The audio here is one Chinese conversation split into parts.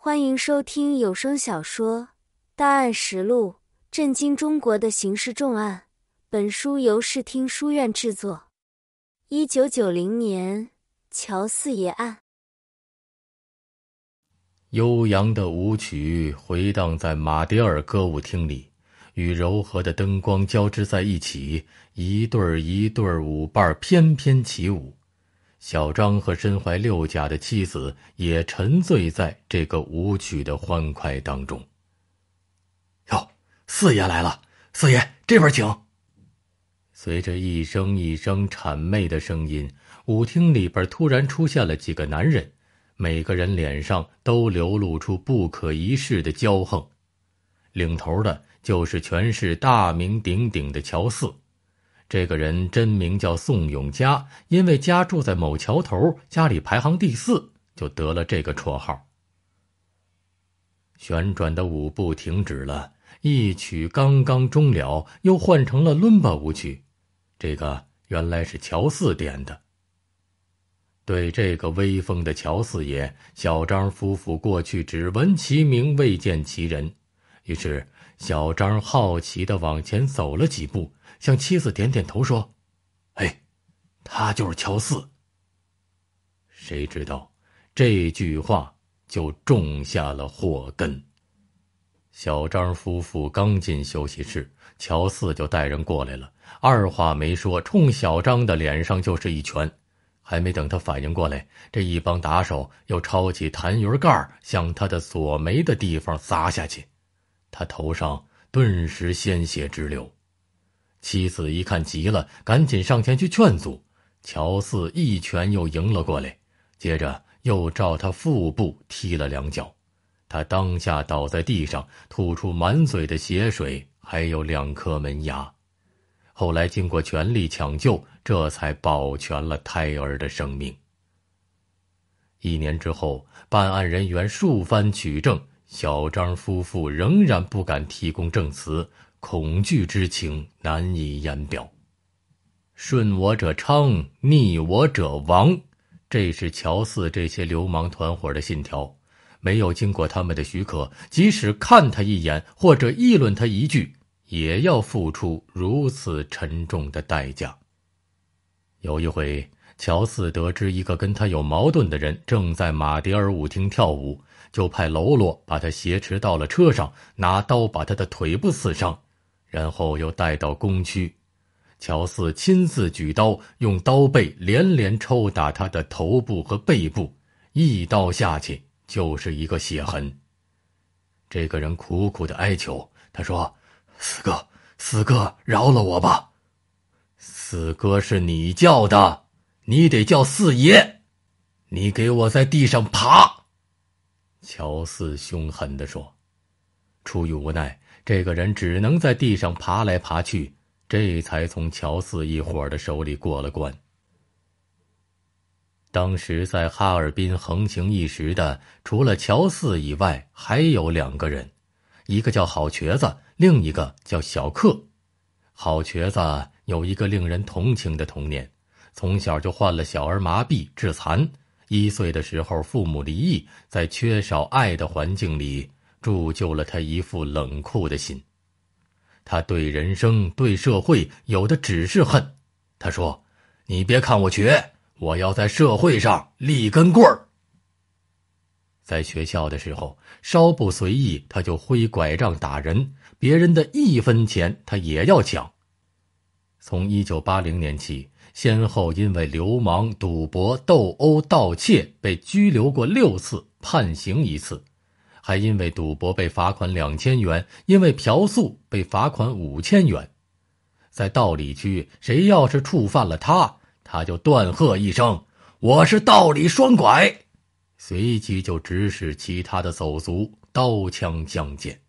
欢迎收听有声小说《大案实录：震惊中国的刑事重案》。本书由视听书院制作。一九九零年，乔四爷案。悠扬的舞曲回荡在马迭尔歌舞厅里，与柔和的灯光交织在一起，一对儿一对儿舞伴翩翩起舞。小张和身怀六甲的妻子也沉醉在这个舞曲的欢快当中。哟，四爷来了，四爷这边请。随着一声一声谄媚的声音，舞厅里边突然出现了几个男人，每个人脸上都流露出不可一世的骄横。领头的就是全市大名鼎鼎的乔四。这个人真名叫宋永嘉，因为家住在某桥头，家里排行第四，就得了这个绰号。旋转的舞步停止了，一曲刚刚终了，又换成了伦巴舞曲。这个原来是乔四点的。对这个威风的乔四爷，小张夫妇过去只闻其名未见其人，于是。小张好奇的往前走了几步，向妻子点点头说：“哎，他就是乔四。”谁知道这句话就种下了祸根。小张夫妇刚进休息室，乔四就带人过来了，二话没说，冲小张的脸上就是一拳。还没等他反应过来，这一帮打手又抄起痰盂盖向他的锁眉的地方砸下去。他头上顿时鲜血直流，妻子一看急了，赶紧上前去劝阻。乔四一拳又迎了过来，接着又照他腹部踢了两脚，他当下倒在地上，吐出满嘴的血水，还有两颗门牙。后来经过全力抢救，这才保全了胎儿的生命。一年之后，办案人员数番取证。小张夫妇仍然不敢提供证词，恐惧之情难以言表。顺我者昌，逆我者亡，这是乔四这些流氓团伙的信条。没有经过他们的许可，即使看他一眼或者议论他一句，也要付出如此沉重的代价。有一回，乔四得知一个跟他有矛盾的人正在马迭尔舞厅跳舞。就派喽啰把他挟持到了车上，拿刀把他的腿部刺伤，然后又带到宫区。乔四亲自举刀，用刀背连连抽打他的头部和背部，一刀下去就是一个血痕。这个人苦苦的哀求，他说：“四哥，四哥，饶了我吧！四哥是你叫的，你得叫四爷，你给我在地上爬。”乔四凶狠的说：“出于无奈，这个人只能在地上爬来爬去，这才从乔四一伙的手里过了关。”当时在哈尔滨横行一时的，除了乔四以外，还有两个人，一个叫郝瘸子，另一个叫小克。郝瘸子有一个令人同情的童年，从小就患了小儿麻痹，致残。一岁的时候，父母离异，在缺少爱的环境里，铸就了他一副冷酷的心。他对人生、对社会，有的只是恨。他说：“你别看我瘸，我要在社会上立根棍儿。”在学校的时候，稍不随意，他就挥拐杖打人；别人的一分钱，他也要抢。从一九八零年起。先后因为流氓、赌博、斗殴、盗窃被拘留过六次，判刑一次，还因为赌博被罚款两千元，因为嫖宿被罚款五千元。在道里区，谁要是触犯了他，他就断喝一声：“我是道里双拐”，随即就指使其他的走卒刀枪相见。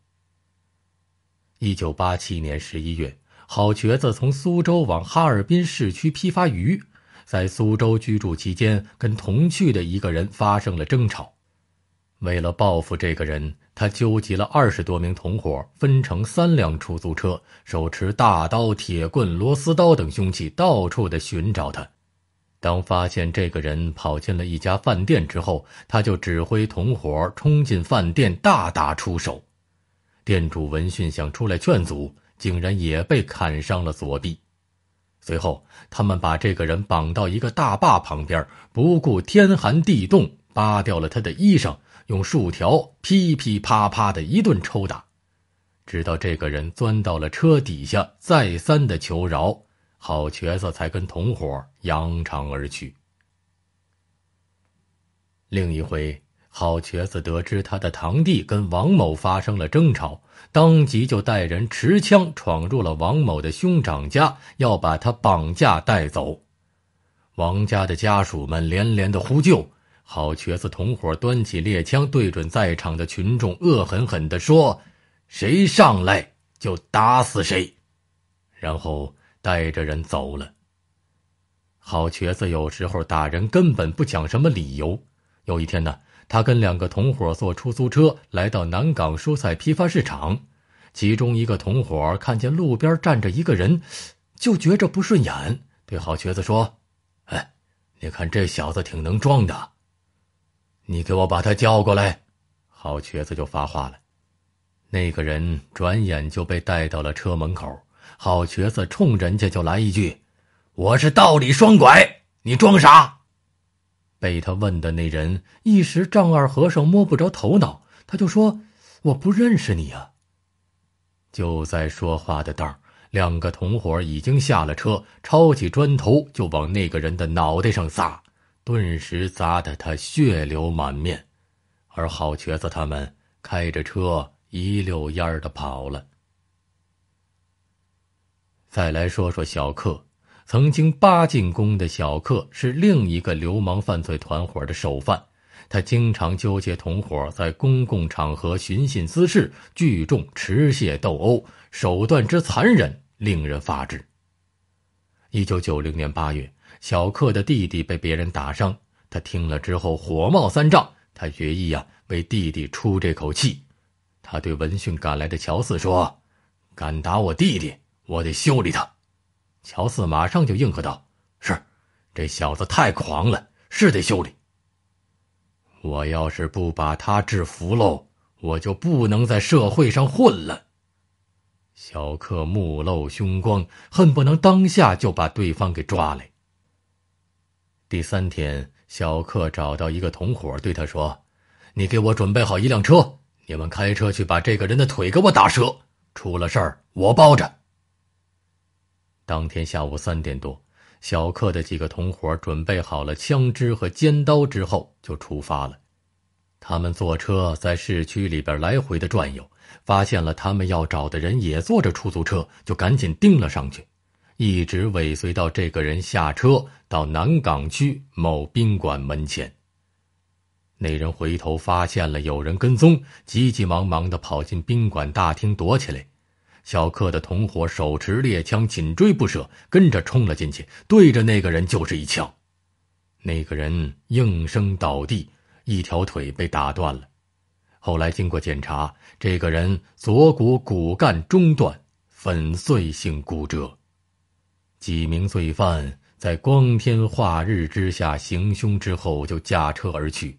一九八七年十一月。郝瘸子从苏州往哈尔滨市区批发鱼，在苏州居住期间，跟同去的一个人发生了争吵。为了报复这个人，他纠集了二十多名同伙，分成三辆出租车，手持大刀、铁棍、螺丝刀等凶器，到处的寻找他。当发现这个人跑进了一家饭店之后，他就指挥同伙冲进饭店大打出手。店主闻讯想出来劝阻。竟然也被砍伤了左臂，随后他们把这个人绑到一个大坝旁边，不顾天寒地冻，扒掉了他的衣裳，用树条噼噼啪啪的一顿抽打，直到这个人钻到了车底下，再三的求饶，好瘸子才跟同伙扬长而去。另一回，好瘸子得知他的堂弟跟王某发生了争吵。当即就带人持枪闯入了王某的兄长家，要把他绑架带走。王家的家属们连连的呼救。好瘸子同伙端起猎枪，对准在场的群众，恶狠狠地说：“谁上来就打死谁。”然后带着人走了。好瘸子有时候打人根本不讲什么理由。有一天呢？他跟两个同伙坐出租车来到南港蔬菜批发市场，其中一个同伙看见路边站着一个人，就觉着不顺眼，对郝瘸子说：“哎，你看这小子挺能装的，你给我把他叫过来。”郝瘸子就发话了，那个人转眼就被带到了车门口，郝瘸子冲人家就来一句：“我是道理双拐，你装啥？”被他问的那人一时丈二和尚摸不着头脑，他就说：“我不认识你呀。”就在说话的当儿，两个同伙已经下了车，抄起砖头就往那个人的脑袋上砸，顿时砸得他血流满面。而好瘸子他们开着车一溜烟儿的跑了。再来说说小克。曾经八进宫的小克是另一个流氓犯罪团伙的首犯，他经常纠结同伙在公共场合寻衅滋事、聚众持械斗殴，手段之残忍令人发指。一九九零年八月，小克的弟弟被别人打伤，他听了之后火冒三丈，他决意呀为弟弟出这口气，他对闻讯赶来的乔四说：“敢打我弟弟，我得修理他。”乔四马上就应和道：“是，这小子太狂了，是得修理。我要是不把他制服喽，我就不能在社会上混了。”小克目露凶光，恨不能当下就把对方给抓来。第三天，小克找到一个同伙，对他说：“你给我准备好一辆车，你们开车去把这个人的腿给我打折。出了事儿，我包着。”当天下午三点多，小克的几个同伙准备好了枪支和尖刀之后，就出发了。他们坐车在市区里边来回的转悠，发现了他们要找的人也坐着出租车，就赶紧盯了上去，一直尾随到这个人下车到南岗区某宾馆门前。那人回头发现了有人跟踪，急急忙忙的跑进宾馆大厅躲起来。小克的同伙手持猎枪紧追不舍，跟着冲了进去，对着那个人就是一枪，那个人应声倒地，一条腿被打断了。后来经过检查，这个人左骨骨干中段粉碎性骨折。几名罪犯在光天化日之下行凶之后，就驾车而去。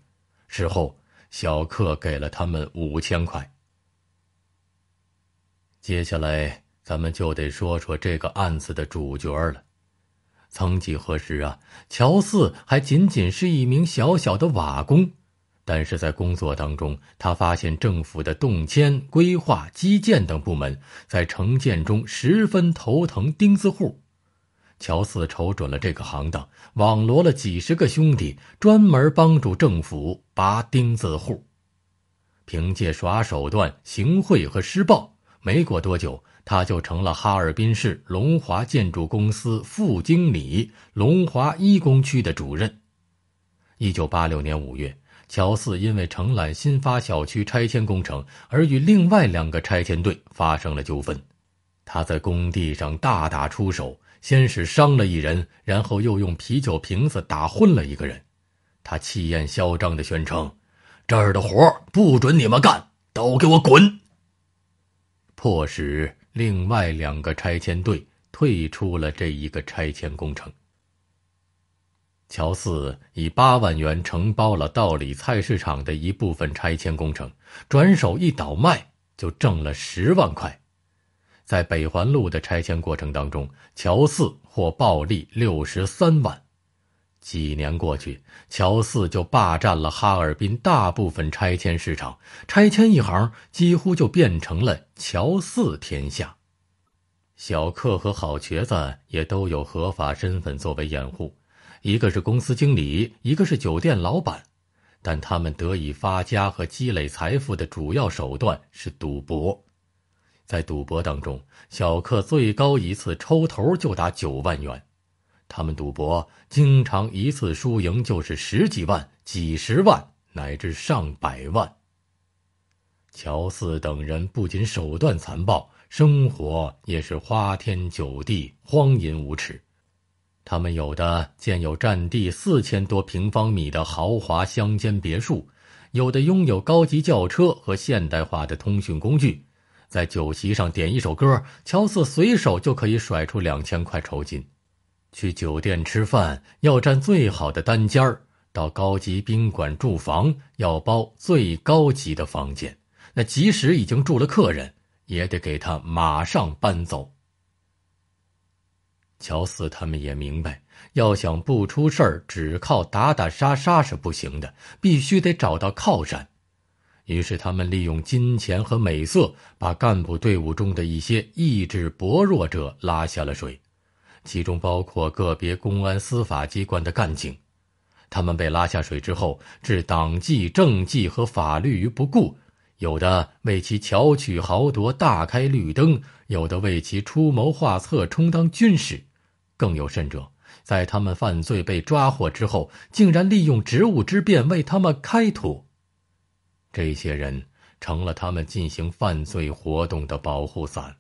事后，小克给了他们五千块。接下来咱们就得说说这个案子的主角了。曾几何时啊，乔四还仅仅是一名小小的瓦工，但是在工作当中，他发现政府的动迁、规划、基建等部门在城建中十分头疼钉子户。乔四瞅准了这个行当，网罗了几十个兄弟，专门帮助政府拔钉子户，凭借耍手段、行贿和施暴。没过多久，他就成了哈尔滨市龙华建筑公司副经理、龙华一工区的主任。一九八六年五月，乔四因为承揽新发小区拆迁工程而与另外两个拆迁队发生了纠纷。他在工地上大打出手，先是伤了一人，然后又用啤酒瓶子打昏了一个人。他气焰嚣张地宣称：“这儿的活不准你们干，都给我滚！”迫使另外两个拆迁队退出了这一个拆迁工程。乔四以八万元承包了道里菜市场的一部分拆迁工程，转手一倒卖就挣了十万块。在北环路的拆迁过程当中，乔四获暴利六十三万。几年过去，乔四就霸占了哈尔滨大部分拆迁市场，拆迁一行几乎就变成了乔四天下。小克和郝瘸子也都有合法身份作为掩护，一个是公司经理，一个是酒店老板，但他们得以发家和积累财富的主要手段是赌博。在赌博当中，小克最高一次抽头就达九万元。他们赌博，经常一次输赢就是十几万、几十万，乃至上百万。乔四等人不仅手段残暴，生活也是花天酒地、荒淫无耻。他们有的建有占地四千多平方米的豪华乡间别墅，有的拥有高级轿车和现代化的通讯工具。在酒席上点一首歌，乔四随手就可以甩出两千块酬金。去酒店吃饭要占最好的单间儿，到高级宾馆住房要包最高级的房间。那即使已经住了客人，也得给他马上搬走。乔四他们也明白，要想不出事儿，只靠打打杀杀是不行的，必须得找到靠山。于是他们利用金钱和美色，把干部队伍中的一些意志薄弱者拉下了水。其中包括个别公安司法机关的干警，他们被拉下水之后，置党纪、政纪和法律于不顾，有的为其巧取豪夺大开绿灯，有的为其出谋划策充当军师，更有甚者，在他们犯罪被抓获之后，竟然利用职务之便为他们开脱。这些人成了他们进行犯罪活动的保护伞。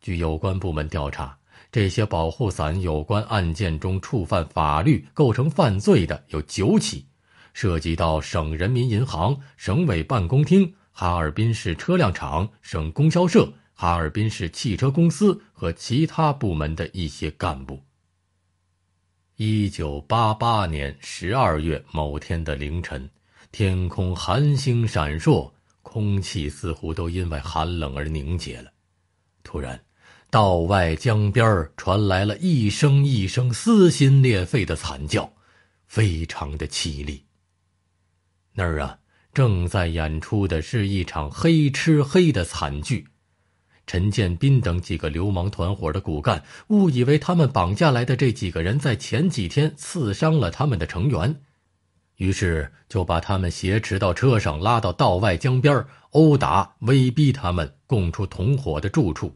据有关部门调查，这些保护伞有关案件中触犯法律、构成犯罪的有九起，涉及到省人民银行、省委办公厅、哈尔滨市车辆厂、省供销社、哈尔滨市汽车公司和其他部门的一些干部。一九八八年十二月某天的凌晨，天空寒星闪烁，空气似乎都因为寒冷而凝结了，突然。道外江边传来了一声一声撕心裂肺的惨叫，非常的凄厉。那儿啊，正在演出的是一场黑吃黑的惨剧。陈建斌等几个流氓团伙的骨干误以为他们绑架来的这几个人在前几天刺伤了他们的成员，于是就把他们挟持到车上，拉到道外江边殴打，威逼他们供出同伙的住处。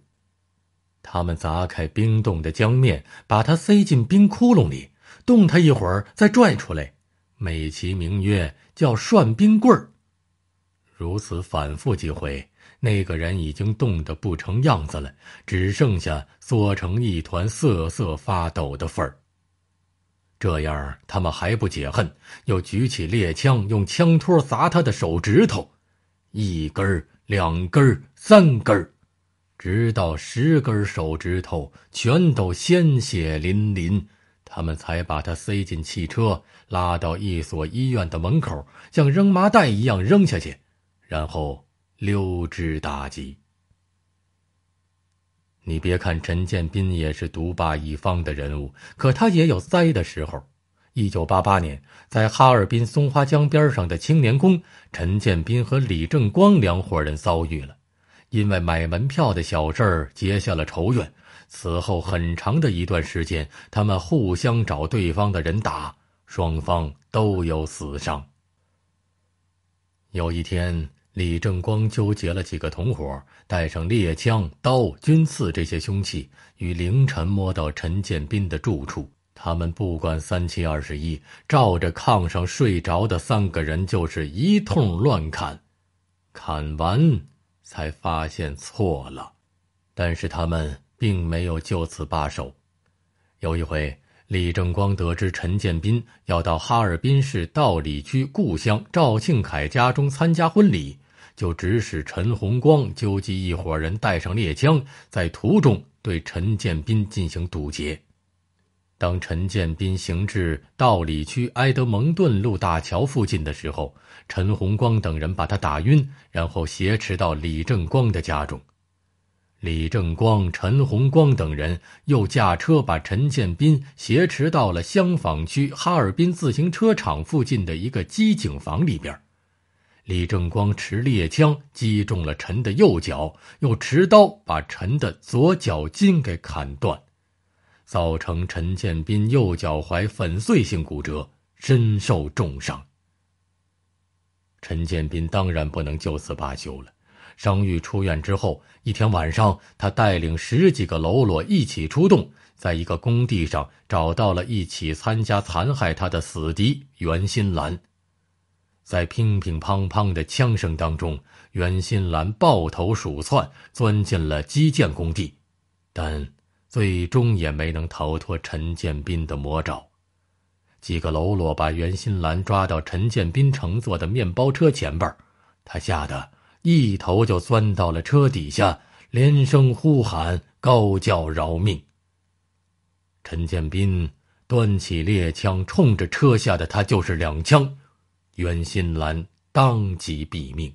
他们砸开冰冻的江面，把它塞进冰窟窿里，冻它一会儿，再拽出来，美其名曰叫涮冰棍儿。如此反复几回，那个人已经冻得不成样子了，只剩下缩成一团、瑟瑟发抖的份儿。这样他们还不解恨，又举起猎枪，用枪托砸他的手指头，一根儿、两根儿、三根儿。直到十根手指头全都鲜血淋淋，他们才把他塞进汽车，拉到一所医院的门口，像扔麻袋一样扔下去，然后溜之大吉。你别看陈建斌也是独霸一方的人物，可他也有栽的时候。一九八八年，在哈尔滨松花江边上的青年宫，陈建斌和李正光两伙人遭遇了。因为买门票的小事儿结下了仇怨，此后很长的一段时间，他们互相找对方的人打，双方都有死伤。有一天，李正光纠结了几个同伙，带上猎枪、刀、军刺这些凶器，于凌晨摸到陈建斌的住处。他们不管三七二十一，照着炕上睡着的三个人就是一通乱砍，砍完。才发现错了，但是他们并没有就此罢手。有一回，李正光得知陈建斌要到哈尔滨市道里区故乡赵庆凯家中参加婚礼，就指使陈洪光纠集一伙人带上猎枪，在途中对陈建斌进行堵截。当陈建斌行至道里区埃德蒙顿路大桥附近的时候。陈洪光等人把他打晕，然后挟持到李正光的家中。李正光、陈洪光等人又驾车把陈建斌挟持到了香坊区哈尔滨自行车厂附近的一个机井房里边。李正光持猎枪击中了陈的右脚，又持刀把陈的左脚筋给砍断，造成陈建斌右脚踝粉碎性骨折，身受重伤。陈建斌当然不能就此罢休了。伤愈出院之后，一天晚上，他带领十几个喽啰一起出动，在一个工地上找到了一起参加残害他的死敌袁新兰。在乒乒乓乓的枪声当中，袁新兰抱头鼠窜，钻进了基建工地，但最终也没能逃脱陈建斌的魔爪。几个喽啰把袁新兰抓到陈建斌乘坐的面包车前边，他吓得一头就钻到了车底下，连声呼喊，高叫饶命。陈建斌端起猎枪，冲着车下的他就是两枪，袁新兰当即毙命。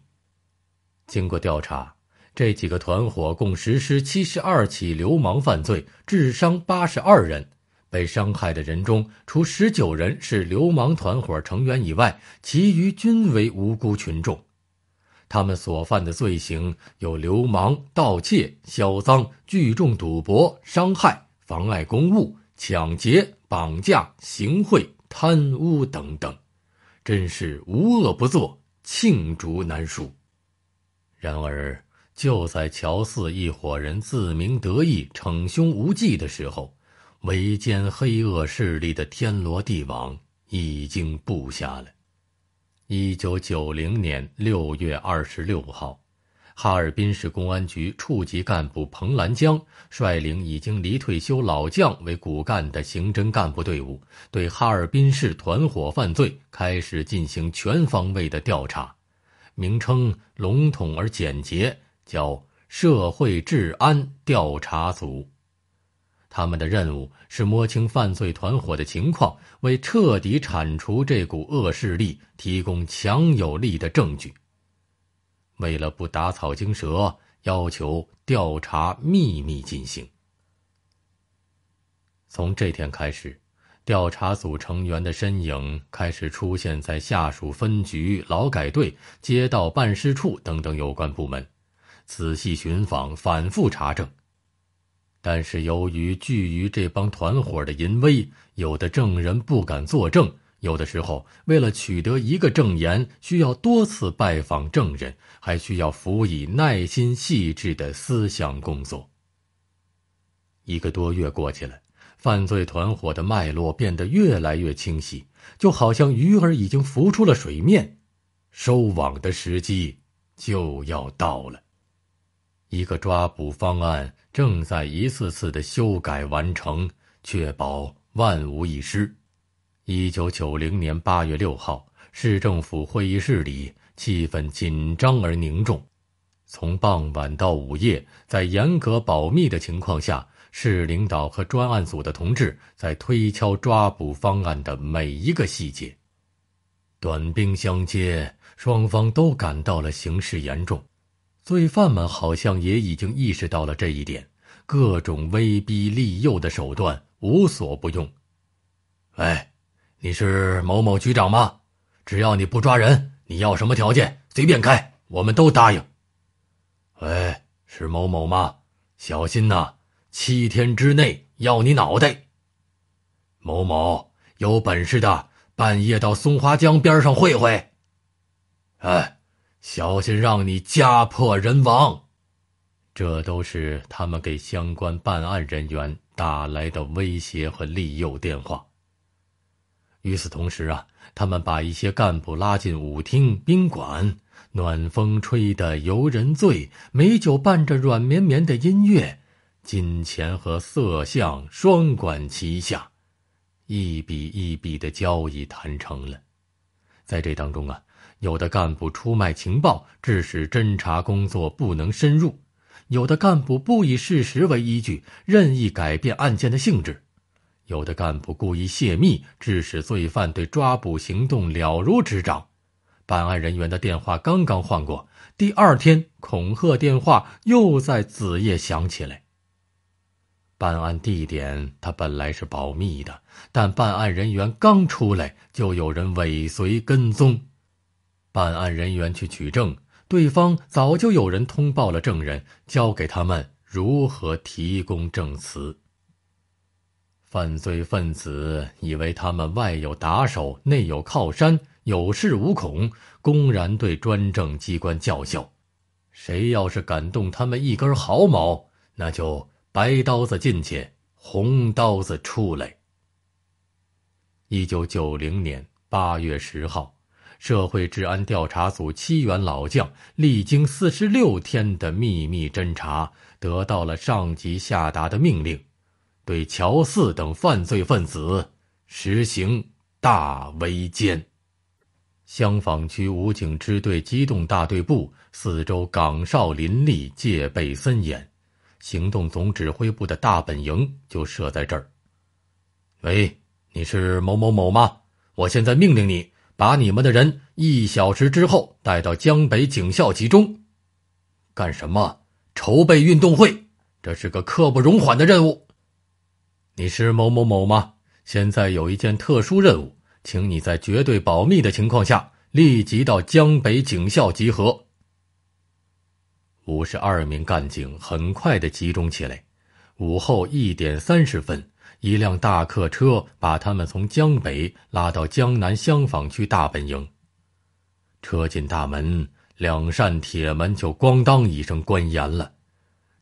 经过调查，这几个团伙共实施七十二起流氓犯罪，致伤八十二人。被伤害的人中，除十九人是流氓团伙成员以外，其余均为无辜群众。他们所犯的罪行有流氓、盗窃、销赃、聚众赌博、伤害、妨碍公务、抢劫、绑架、行贿、贪污等等，真是无恶不作，罄竹难书。然而，就在乔四一伙人自鸣得意、逞凶无忌的时候，围歼黑恶势力的天罗地网已经布下了。一九九零年六月二十六号，哈尔滨市公安局处级干部彭兰江率领已经离退休老将为骨干的刑侦干部队伍，对哈尔滨市团伙犯罪开始进行全方位的调查，名称笼统而简洁，叫“社会治安调查组”。他们的任务是摸清犯罪团伙的情况，为彻底铲除这股恶势力提供强有力的证据。为了不打草惊蛇，要求调查秘密进行。从这天开始，调查组成员的身影开始出现在下属分局、劳改队、街道办事处等等有关部门，仔细寻访，反复查证。但是由于惧于这帮团伙的淫威，有的证人不敢作证；有的时候，为了取得一个证言，需要多次拜访证人，还需要辅以耐心细致的思想工作。一个多月过去了，犯罪团伙的脉络变得越来越清晰，就好像鱼儿已经浮出了水面，收网的时机就要到了。一个抓捕方案。正在一次次的修改完成，确保万无一失。一九九零年八月六号，市政府会议室里气氛紧张而凝重。从傍晚到午夜，在严格保密的情况下，市领导和专案组的同志在推敲抓捕方案的每一个细节。短兵相接，双方都感到了形势严重。罪犯们好像也已经意识到了这一点，各种威逼利诱的手段无所不用。哎，你是某某局长吗？只要你不抓人，你要什么条件随便开，我们都答应。喂，是某某吗？小心呐，七天之内要你脑袋。某某有本事的，半夜到松花江边上会会。哎。小心让你家破人亡，这都是他们给相关办案人员打来的威胁和利诱电话。与此同时啊，他们把一些干部拉进舞厅、宾馆，暖风吹得游人醉，美酒伴着软绵绵的音乐，金钱和色相双管齐下，一笔一笔的交易谈成了，在这当中啊。有的干部出卖情报，致使侦查工作不能深入；有的干部不以事实为依据，任意改变案件的性质；有的干部故意泄密，致使罪犯对抓捕行动了如指掌。办案人员的电话刚刚换过，第二天恐吓电话又在子夜响起来。办案地点他本来是保密的，但办案人员刚出来，就有人尾随跟踪。办案人员去取证，对方早就有人通报了证人，教给他们如何提供证词。犯罪分子以为他们外有打手，内有靠山，有恃无恐，公然对专政机关叫嚣：“谁要是敢动他们一根毫毛，那就白刀子进去，红刀子出来。”一九九零年八月十号。社会治安调查组七员老将历经四十六天的秘密侦查，得到了上级下达的命令，对乔四等犯罪分子实行大围歼。香坊区武警支队机动大队部四周岗哨林立，戒备森严，行动总指挥部的大本营就设在这儿。喂，你是某某某吗？我现在命令你。把你们的人一小时之后带到江北警校集中，干什么？筹备运动会，这是个刻不容缓的任务。你是某某某吗？现在有一件特殊任务，请你在绝对保密的情况下立即到江北警校集合。五十二名干警很快的集中起来。午后一点三十分。一辆大客车把他们从江北拉到江南香坊区大本营。车进大门，两扇铁门就咣当一声关严了。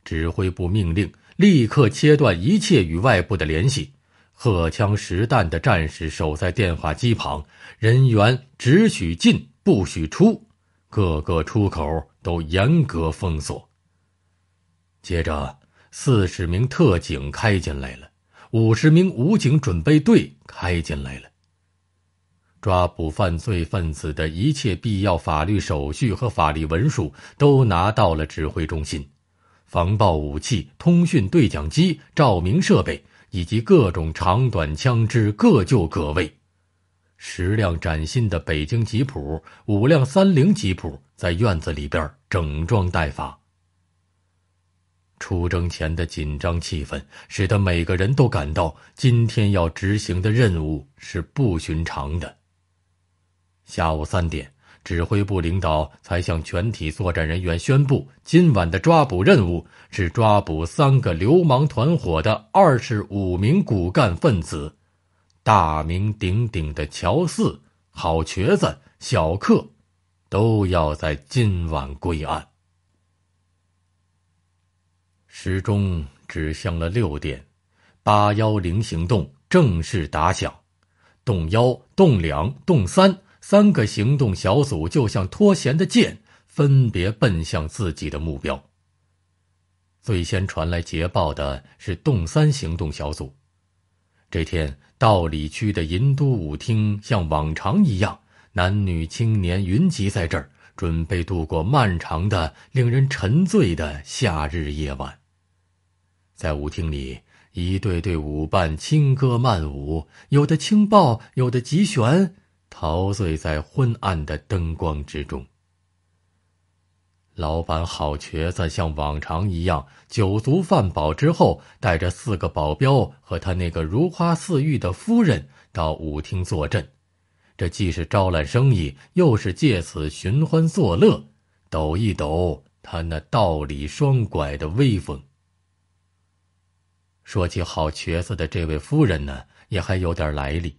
指挥部命令立刻切断一切与外部的联系。荷枪实弹的战士守在电话机旁，人员只许进不许出，各个出口都严格封锁。接着，四十名特警开进来了。五十名武警准备队开进来了。抓捕犯罪分子的一切必要法律手续和法律文书都拿到了指挥中心，防爆武器、通讯对讲机、照明设备以及各种长短枪支各就各位。十辆崭新的北京吉普，五辆三菱吉普在院子里边整装待发。出征前的紧张气氛，使得每个人都感到今天要执行的任务是不寻常的。下午三点，指挥部领导才向全体作战人员宣布，今晚的抓捕任务是抓捕三个流氓团伙的二十五名骨干分子，大名鼎鼎的乔四、好瘸子、小克，都要在今晚归案。时钟指向了六点，八幺零行动正式打响。洞幺、洞两、洞三三个行动小组就像脱弦的箭，分别奔向自己的目标。最先传来捷报的是洞三行动小组。这天，道里区的银都舞厅像往常一样，男女青年云集在这儿，准备度过漫长的、令人沉醉的夏日夜晚。在舞厅里，一对对舞伴轻歌曼舞，有的轻抱，有的急旋，陶醉在昏暗的灯光之中。老板郝瘸子像往常一样，酒足饭饱之后，带着四个保镖和他那个如花似玉的夫人到舞厅坐镇。这既是招揽生意，又是借此寻欢作乐，抖一抖他那道理双拐的威风。说起好瘸子的这位夫人呢，也还有点来历。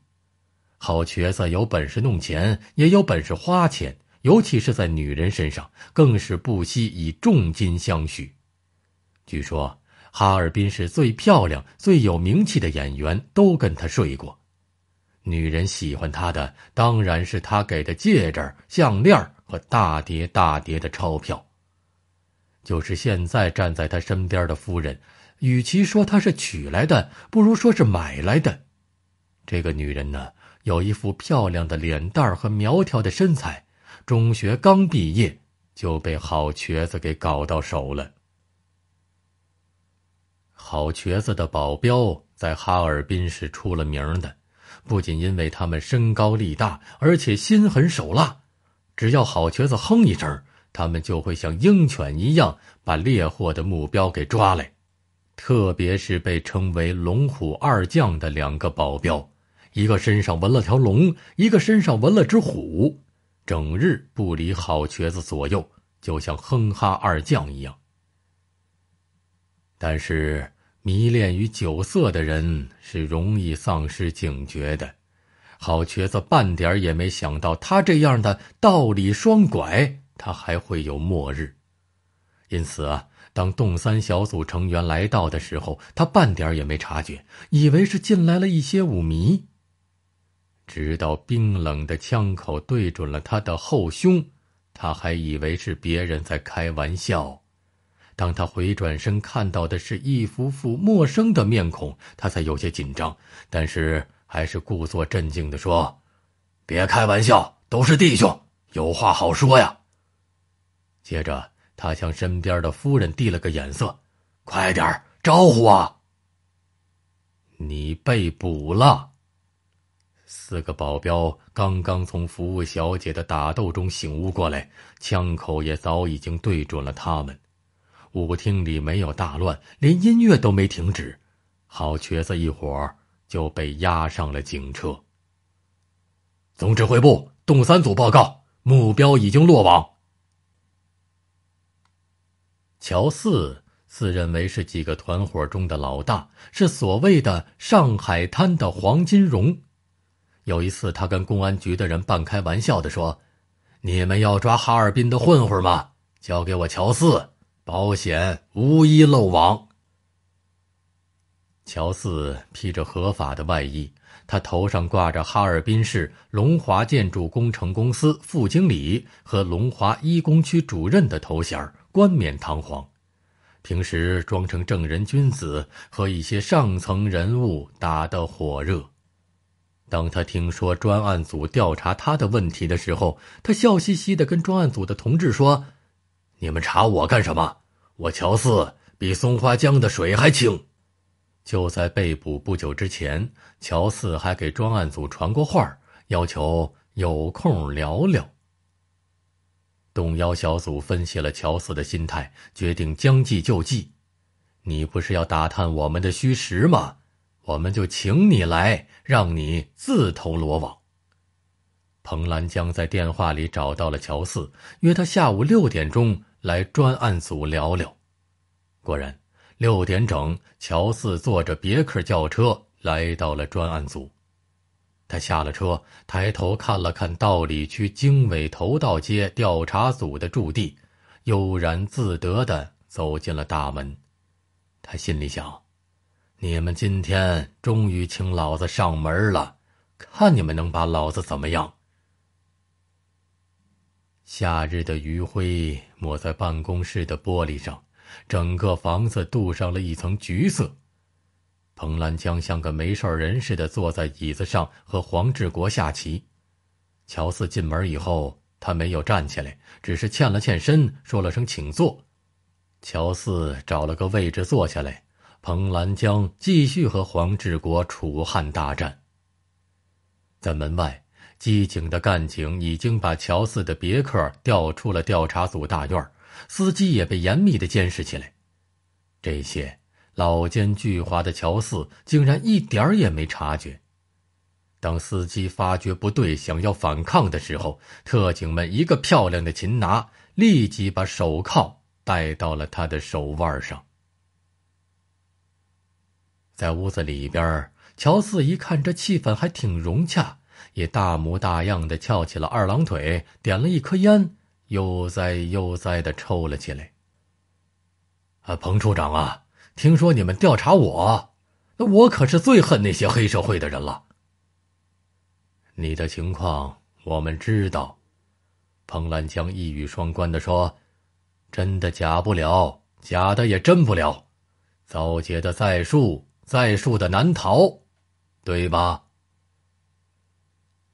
好瘸子有本事弄钱，也有本事花钱，尤其是在女人身上，更是不惜以重金相许。据说，哈尔滨市最漂亮、最有名气的演员都跟他睡过。女人喜欢他的，当然是他给的戒指、项链和大叠大叠的钞票。就是现在站在他身边的夫人。与其说她是娶来的，不如说是买来的。这个女人呢，有一副漂亮的脸蛋和苗条的身材，中学刚毕业就被好瘸子给搞到手了。好瘸子的保镖在哈尔滨是出了名的，不仅因为他们身高力大，而且心狠手辣，只要好瘸子哼一声，他们就会像鹰犬一样把猎获的目标给抓来。特别是被称为“龙虎二将”的两个保镖，一个身上纹了条龙，一个身上纹了只虎，整日不离好瘸子左右，就像“哼哈二将”一样。但是迷恋于酒色的人是容易丧失警觉的，好瘸子半点也没想到他这样的道理双拐，他还会有末日，因此啊。当洞三小组成员来到的时候，他半点也没察觉，以为是进来了一些舞迷。直到冰冷的枪口对准了他的后胸，他还以为是别人在开玩笑。当他回转身看到的是一幅幅陌生的面孔，他才有些紧张，但是还是故作镇静的说：“别开玩笑，都是弟兄，有话好说呀。”接着。他向身边的夫人递了个眼色：“快点招呼啊！”你被捕了。四个保镖刚刚从服务小姐的打斗中醒悟过来，枪口也早已经对准了他们。舞厅里没有大乱，连音乐都没停止。好瘸子一伙就被押上了警车。总指挥部，动三组报告：目标已经落网。乔四自认为是几个团伙中的老大，是所谓的“上海滩”的黄金荣。有一次，他跟公安局的人半开玩笑的说：“你们要抓哈尔滨的混混吗？交给我乔四，保险无一漏网。”乔四披着合法的外衣，他头上挂着哈尔滨市龙华建筑工程公司副经理和龙华一工区主任的头衔儿。冠冕堂皇，平时装成正人君子，和一些上层人物打得火热。当他听说专案组调查他的问题的时候，他笑嘻嘻地跟专案组的同志说：“你们查我干什么？我乔四比松花江的水还清。”就在被捕不久之前，乔四还给专案组传过话，要求有空聊聊。动妖小组分析了乔四的心态，决定将计就计。你不是要打探我们的虚实吗？我们就请你来，让你自投罗网。彭兰江在电话里找到了乔四，约他下午六点钟来专案组聊聊。果然，六点整，乔四坐着别克轿车来到了专案组。他下了车，抬头看了看道里区经纬头道街调查组的驻地，悠然自得的走进了大门。他心里想：“你们今天终于请老子上门了，看你们能把老子怎么样？”夏日的余晖抹在办公室的玻璃上，整个房子镀上了一层橘色。彭兰江像个没事人似的坐在椅子上和黄志国下棋。乔四进门以后，他没有站起来，只是欠了欠身，说了声“请坐”。乔四找了个位置坐下来，彭兰江继续和黄志国楚汉大战。在门外，机警的干警已经把乔四的别克调出了调查组大院，司机也被严密的监视起来。这些。老奸巨猾的乔四竟然一点儿也没察觉。当司机发觉不对，想要反抗的时候，特警们一个漂亮的擒拿，立即把手铐戴到了他的手腕上。在屋子里边，乔四一看这气氛还挺融洽，也大模大样的翘起了二郎腿，点了一颗烟，悠哉悠哉的抽了起来。啊，彭处长啊！听说你们调查我，那我可是最恨那些黑社会的人了。你的情况我们知道，彭兰江一语双关的说：“真的假不了，假的也真不了，遭劫的在树，在树的难逃，对吧？”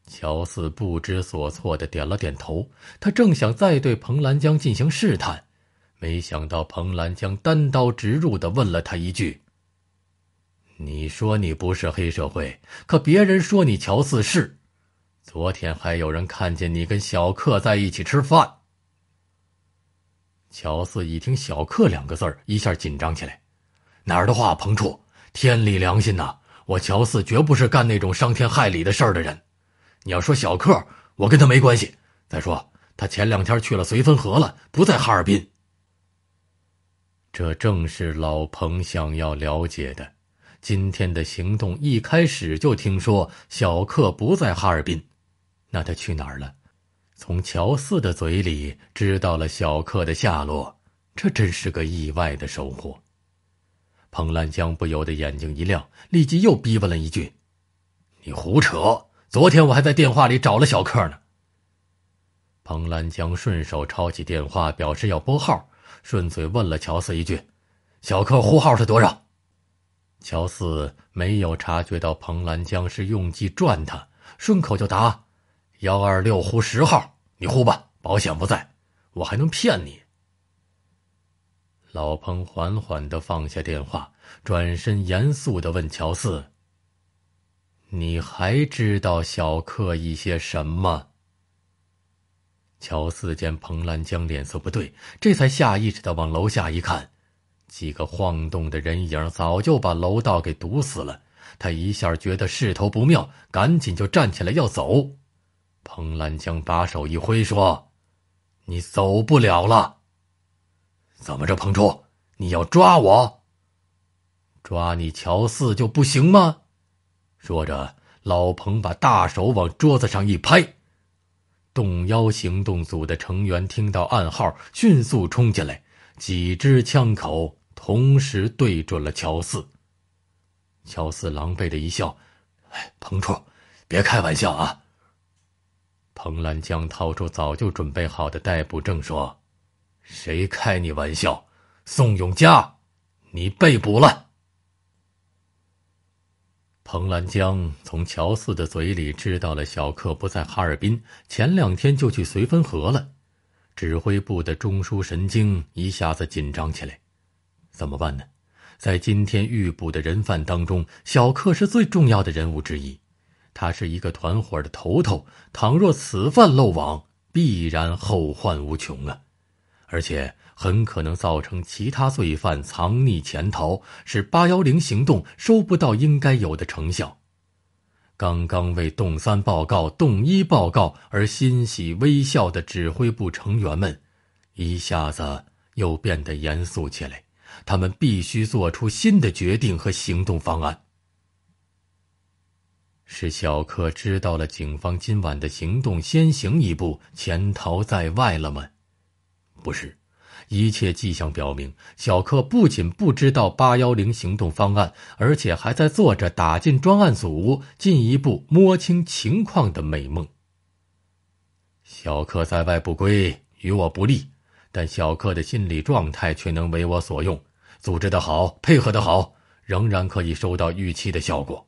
乔四不知所措的点了点头，他正想再对彭兰江进行试探。没想到彭兰江单刀直入的问了他一句：“你说你不是黑社会，可别人说你乔四是。昨天还有人看见你跟小克在一起吃饭。”乔四一听“小克”两个字儿，一下紧张起来：“哪儿的话，彭处，天理良心呐！我乔四绝不是干那种伤天害理的事儿的人。你要说小克，我跟他没关系。再说他前两天去了绥芬河了，不在哈尔滨。”这正是老彭想要了解的。今天的行动一开始就听说小克不在哈尔滨，那他去哪儿了？从乔四的嘴里知道了小克的下落，这真是个意外的收获。彭兰江不由得眼睛一亮，立即又逼问了一句：“你胡扯！昨天我还在电话里找了小克呢。”彭兰江顺手抄起电话，表示要拨号。顺嘴问了乔四一句：“小客户号是多少？”乔四没有察觉到彭兰江是用计赚他，顺口就答：“幺二六呼十号，你呼吧，保险不在，我还能骗你？”老彭缓缓的放下电话，转身严肃的问乔四：“你还知道小克一些什么？”乔四见彭兰江脸色不对，这才下意识的往楼下一看，几个晃动的人影早就把楼道给堵死了。他一下觉得势头不妙，赶紧就站起来要走。彭兰江把手一挥，说：“你走不了了。”怎么着，彭初，你要抓我？抓你乔四就不行吗？说着，老彭把大手往桌子上一拍。动妖行动组的成员听到暗号，迅速冲进来，几支枪口同时对准了乔四。乔四狼狈的一笑：“哎，彭处，别开玩笑啊！”彭兰江掏出早就准备好的逮捕证说：“谁开你玩笑？宋永嘉，你被捕了。”彭兰江从乔四的嘴里知道了小克不在哈尔滨，前两天就去绥芬河了。指挥部的中枢神经一下子紧张起来，怎么办呢？在今天预捕的人犯当中，小克是最重要的人物之一，他是一个团伙的头头。倘若此犯漏网，必然后患无穷啊！而且。很可能造成其他罪犯藏匿潜逃，使八幺零行动收不到应该有的成效。刚刚为动三报告、动一报告而欣喜微笑的指挥部成员们，一下子又变得严肃起来。他们必须做出新的决定和行动方案。是小柯知道了警方今晚的行动，先行一步潜逃在外了吗？不是。一切迹象表明，小克不仅不知道“八幺零”行动方案，而且还在做着打进专案组、进一步摸清情况的美梦。小克在外不归，与我不利，但小克的心理状态却能为我所用。组织的好，配合的好，仍然可以收到预期的效果。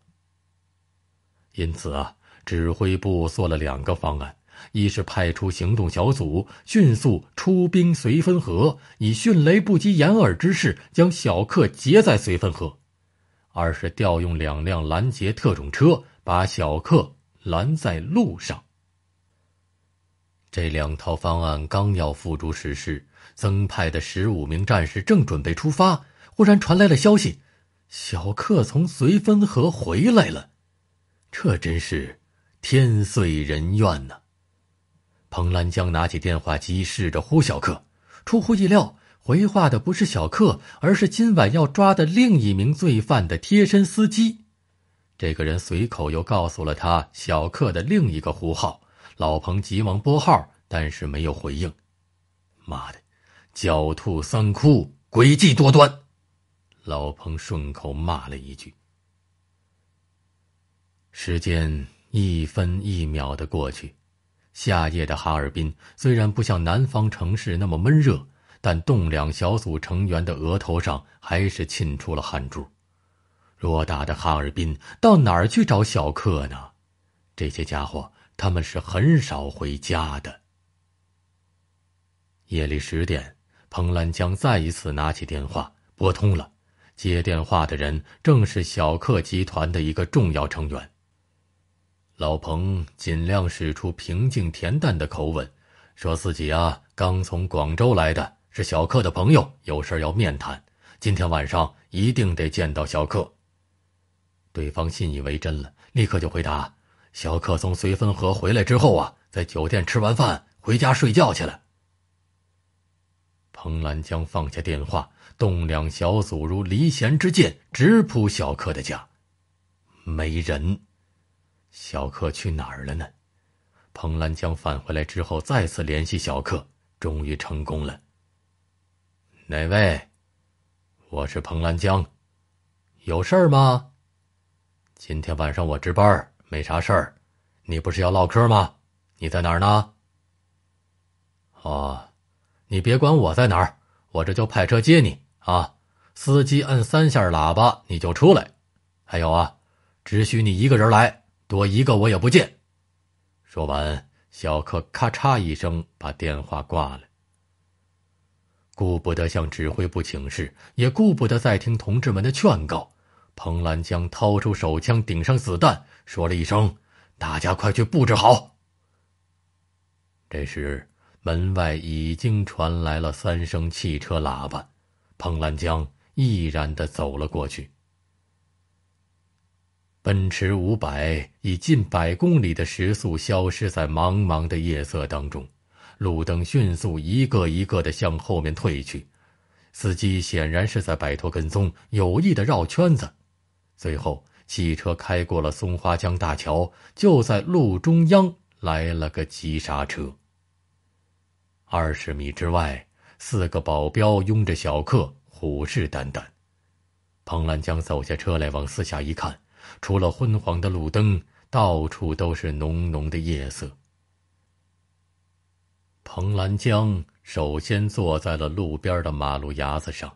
因此啊，指挥部做了两个方案。一是派出行动小组，迅速出兵绥芬河，以迅雷不及掩耳之势将小克截在绥芬河；二是调用两辆拦截特种车，把小克拦在路上。这两套方案刚要付诸实施，增派的十五名战士正准备出发，忽然传来了消息：小克从绥芬河回来了。这真是天遂人愿呐。彭兰江拿起电话机，试着呼小克。出乎意料，回话的不是小克，而是今晚要抓的另一名罪犯的贴身司机。这个人随口又告诉了他小克的另一个呼号。老彭急忙拨号，但是没有回应。“妈的，狡兔三窟，诡计多端。”老彭顺口骂了一句。时间一分一秒的过去。夏夜的哈尔滨虽然不像南方城市那么闷热，但栋梁小组成员的额头上还是沁出了汗珠。偌大的哈尔滨到哪儿去找小克呢？这些家伙他们是很少回家的。夜里十点，彭兰江再一次拿起电话拨通了，接电话的人正是小克集团的一个重要成员。老彭尽量使出平静、恬淡的口吻，说自己啊刚从广州来，的是小克的朋友，有事要面谈，今天晚上一定得见到小克。对方信以为真了，立刻就回答：“小克从绥芬河回来之后啊，在酒店吃完饭回家睡觉去了。”彭兰江放下电话，动两小组如离弦之箭，直扑小克的家，没人。小克去哪儿了呢？彭兰江返回来之后，再次联系小克，终于成功了。哪位？我是彭兰江，有事儿吗？今天晚上我值班，没啥事儿。你不是要唠嗑吗？你在哪儿呢？哦，你别管我在哪儿，我这就派车接你啊！司机按三下喇叭，你就出来。还有啊，只许你一个人来。多一个我也不见。说完，小克咔嚓一声把电话挂了。顾不得向指挥部请示，也顾不得再听同志们的劝告，彭兰江掏出手枪，顶上子弹，说了一声：“大家快去布置好。”这时，门外已经传来了三声汽车喇叭，彭兰江毅然的走了过去。奔驰五百以近百公里的时速消失在茫茫的夜色当中，路灯迅速一个一个的向后面退去。司机显然是在摆脱跟踪，有意的绕圈子。随后，汽车开过了松花江大桥，就在路中央来了个急刹车。二十米之外，四个保镖拥着小克，虎视眈眈。彭兰江走下车来，往四下一看。除了昏黄的路灯，到处都是浓浓的夜色。彭兰江首先坐在了路边的马路牙子上，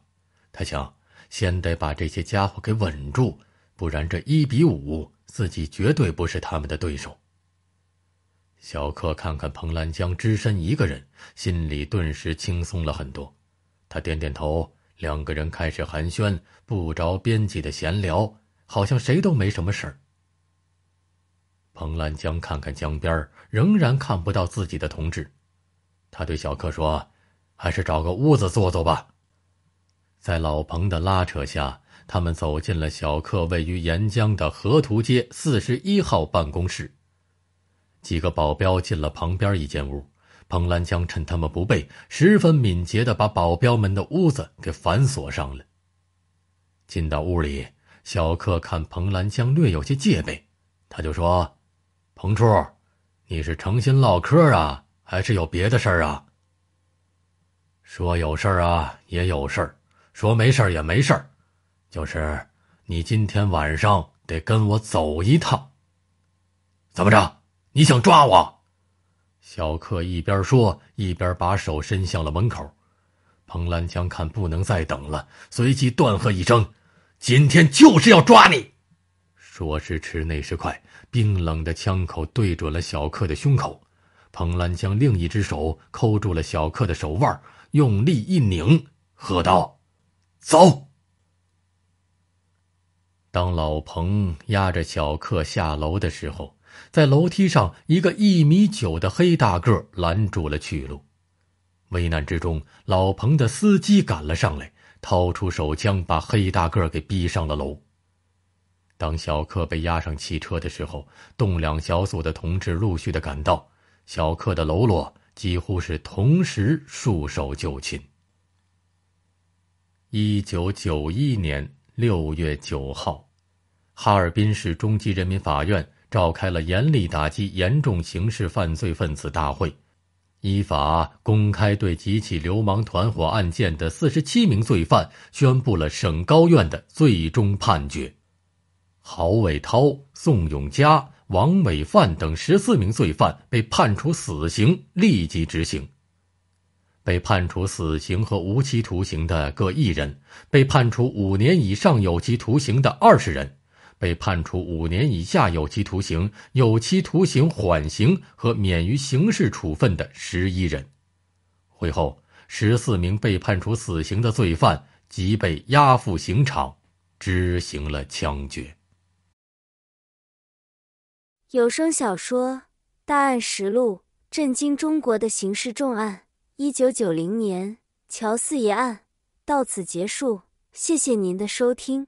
他想先得把这些家伙给稳住，不然这一比五，自己绝对不是他们的对手。小克看看彭兰江只身一个人，心里顿时轻松了很多，他点点头，两个人开始寒暄，不着边际的闲聊。好像谁都没什么事儿。彭兰江看看江边仍然看不到自己的同志。他对小克说：“还是找个屋子坐坐吧。”在老彭的拉扯下，他们走进了小克位于沿江的河图街四十一号办公室。几个保镖进了旁边一间屋，彭兰江趁他们不备，十分敏捷的把保镖们的屋子给反锁上了。进到屋里。小克看彭兰江略有些戒备，他就说：“彭处，你是诚心唠嗑啊，还是有别的事儿啊？”说有事儿啊也有事儿，说没事儿也没事儿，就是你今天晚上得跟我走一趟。怎么着？你想抓我？”小克一边说，一边把手伸向了门口。彭兰江看不能再等了，随即断喝一声。今天就是要抓你！说时迟，那时快，冰冷的枪口对准了小克的胸口。彭兰将另一只手扣住了小克的手腕，用力一拧，喝道：“走！”当老彭押着小克下楼的时候，在楼梯上，一个一米九的黑大个拦住了去路。危难之中，老彭的司机赶了上来。掏出手枪，把黑大个儿给逼上了楼。当小克被押上汽车的时候，动两小组的同志陆续的赶到，小克的喽啰几乎是同时束手就擒。一九九一年六月九号，哈尔滨市中级人民法院召开了严厉打击严重刑事犯罪分子大会。依法公开对几起流氓团伙案件的四十七名罪犯宣布了省高院的最终判决。郝伟涛、宋永佳、王伟范等十四名罪犯被判处死刑，立即执行。被判处死刑和无期徒刑的各一人，被判处五年以上有期徒刑的二十人。被判处五年以下有期徒刑、有期徒刑缓刑和免于刑事处分的十一人。会后，十四名被判处死刑的罪犯即被押赴刑场，执行了枪决。有声小说《大案实录：震惊中国的刑事重案》——一九九零年乔四爷案到此结束。谢谢您的收听。